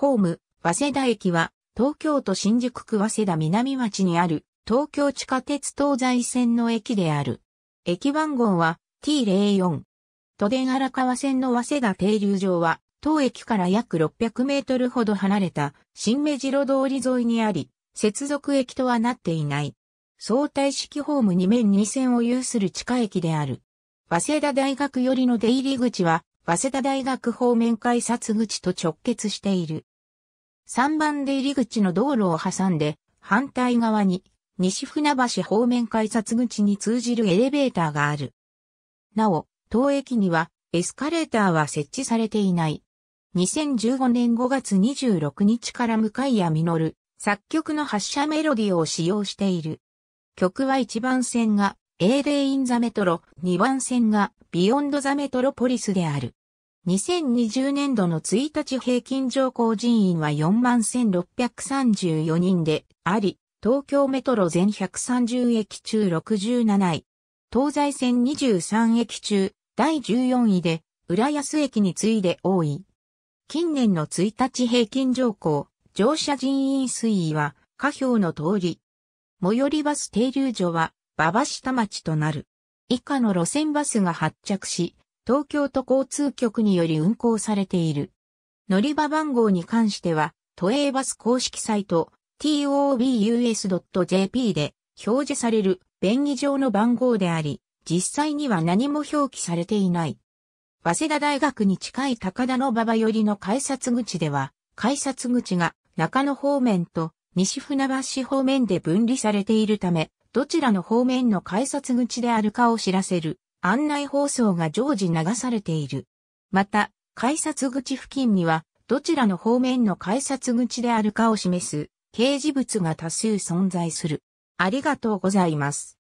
ホーム、早稲田駅は、東京都新宿区早稲田南町にある、東京地下鉄東西線の駅である。駅番号は T04。都電荒川線の早稲田停留場は、当駅から約600メートルほど離れた新目白通り沿いにあり、接続駅とはなっていない。相対式ホーム2面2線を有する地下駅である。早稲田大学寄りの出入り口は、早稲田大学方面改札口と直結している。3番出入り口の道路を挟んで、反対側に、西船橋方面改札口に通じるエレベーターがある。なお、当駅には、エスカレーターは設置されていない。2015年5月26日から向谷実、作曲の発車メロディを使用している。曲は1番線が、A レインザメトロ、2番線が、ビヨンドザメトロポリスである。2020年度の1日平均乗降人員は41,634人であり、東京メトロ全130駅中67位、東西線23駅中第14位で、浦安駅に次いで多い。近年の1日平均乗降、乗車人員推移は、下表の通り。最寄りバス停留所は、馬場下町となる。以下の路線バスが発着し、東京都交通局により運行されている。乗り場番号に関しては、都営バス公式サイト tobus.jp で表示される便宜上の番号であり、実際には何も表記されていない。早稲田大学に近い高田の馬場寄りの改札口では、改札口が中野方面と西船橋方面で分離されているため、どちらの方面の改札口であるかを知らせる案内放送が常時流されている。また、改札口付近には、どちらの方面の改札口であるかを示す、掲示物が多数存在する。ありがとうございます。